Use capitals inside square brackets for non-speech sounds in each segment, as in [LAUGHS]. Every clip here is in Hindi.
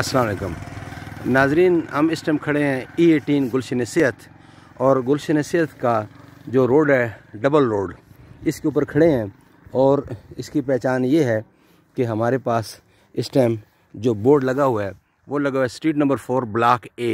असलकम नाजरीन हम इस टाइम खड़े हैं ई e एटीन गुलशन सेहत और गुलशन सेहत का जो रोड है डबल रोड इसके ऊपर खड़े हैं और इसकी पहचान ये है कि हमारे पास इस टाइम जो बोर्ड लगा हुआ है वो लगा हुआ है street number four block A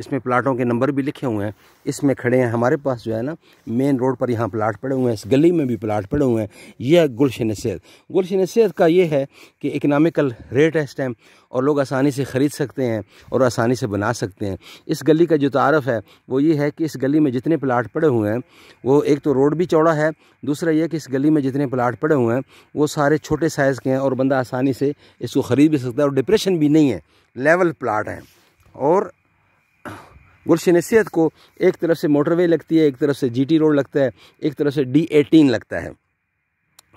इसमें प्लाटों के नंबर भी लिखे हुए हैं इसमें खड़े हैं हमारे पास जो है ना मेन रोड पर यहाँ प्लाट पड़े हुए हैं इस गली में भी प्लाट पड़े हुए हैं यह गुलशन सेहत गुलशन सेहत का ये है कि इकनॉमिकल रेट है इस टाइम और लोग आसानी से ख़रीद सकते हैं और आसानी से बना सकते हैं इस गली का जो तारफ़ है वो ये है कि इस गली में जितने प्लाट पड़े हुए हैं वो एक तो रोड भी चौड़ा है दूसरा यह कि इस गली में जितने प्लाट पड़े हुए हैं वो सारे छोटे साइज़ के हैं और बंदा आसानी से इसको ख़रीद भी सकता है और डिप्रेशन भी नहीं है लेवल प्लाट हैं और गुलशन सेहत को एक तरफ से मोटरवे लगती है एक तरफ से जीटी रोड लगता है एक तरफ से डी एटीन लगता है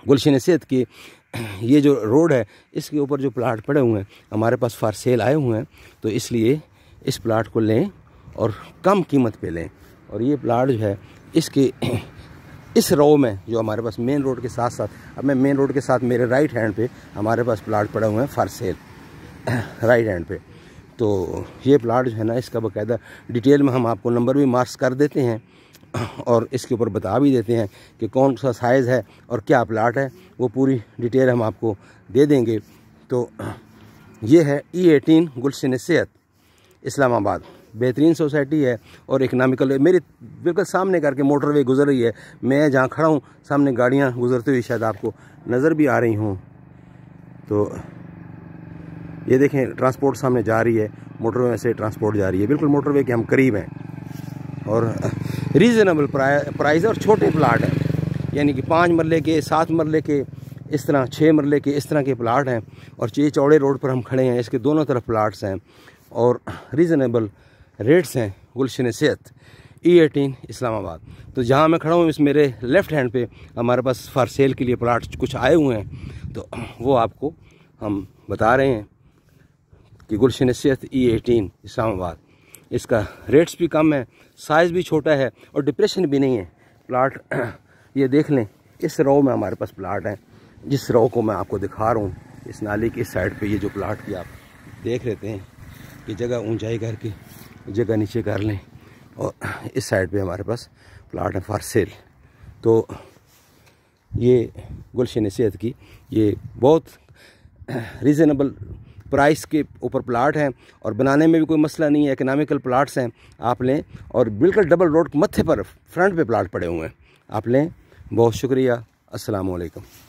गुलशन सेहत की [CLEARS THROAT] ये जो रोड है इसके ऊपर जो प्लाट पड़े हुए हैं हमारे पास फार सेल आए हुए हैं तो इसलिए इस प्लाट को लें और कम कीमत पे लें और ये प्लाट जो है इसके [CLEARS THROAT] इस रो में जो हमारे पास मेन रोड के साथ साथ अब मैं मेन रोड के साथ मेरे राइट हैंड पे हमारे पास प्लाट पड़े हुए हैं फार सेल राइट [CLEARS THROAT] हैंड पे तो ये प्लाट जो है ना इसका बाकायदा डिटेल में हम आपको नंबर भी मार्क्स कर देते हैं और इसके ऊपर बता भी देते हैं कि कौन सा साइज़ है और क्या प्लाट है वो पूरी डिटेल हम आपको दे देंगे तो ये है ई e एटीन गुलशन सेहत इस्लामाबाद बेहतरीन सोसाइटी है और इकनॉमिकल मेरे बिल्कुल सामने करके मोटरवे गुजर रही है मैं जहाँ खड़ा हूँ सामने गाड़ियाँ गुजरते हुए शायद आपको नज़र भी आ रही हूँ तो ये देखें ट्रांसपोर्ट सामने जा रही है मोटरवे से ट्रांसपोर्ट जा रही है बिल्कुल मोटरवे के हम करीब हैं और रीज़नेबल [LAUGHS] प्राइस और छोटे प्लाट हैं यानी कि पाँच मरले के सात मरले के इस तरह छः मरले के इस तरह के प्लाट हैं और चे चौड़े रोड पर हम खड़े हैं इसके दोनों तरफ प्लाट्स हैं और रीज़नेबल रेट्स हैं गुलशन सेहत ई e एटीन इस्लामाबाद तो जहाँ मैं खड़ा हूँ इस मेरे लेफ़्ट हैंड पे हमारे पास फॉर सेल के लिए प्लाट कुछ आए हुए हैं तो [CLEARS THROAT] वो आपको हम बता रहे हैं कि गुलशन सेहत ई एटीन इस्लामाबाद इसका रेट्स भी कम है साइज़ भी छोटा है और डिप्रेशन भी नहीं है प्लाट [CLEARS THROAT] ये देख लें इस रो में हमारे पास प्लाट है जिस रो को मैं आपको दिखा रहा हूँ इस नाली की इस साइड पे ये जो प्लाट की आप देख लेते हैं कि जगह ऊंचाई करके जगह नीचे कर लें और इस साइड पे हमारे पास प्लाट है फॉर सेल तो ये गुलशन सेहत की ये बहुत रीज़नेबल [CLEARS THROAT] प्राइस के ऊपर प्लाट हैं और बनाने में भी कोई मसला नहीं है इकनॉमिकल प्लाट्स हैं आप लें और बिल्कुल डबल रोड के मत्थे पर फ्रंट पे प्लाट पड़े हुए हैं आप लें बहुत शुक्रिया असलकम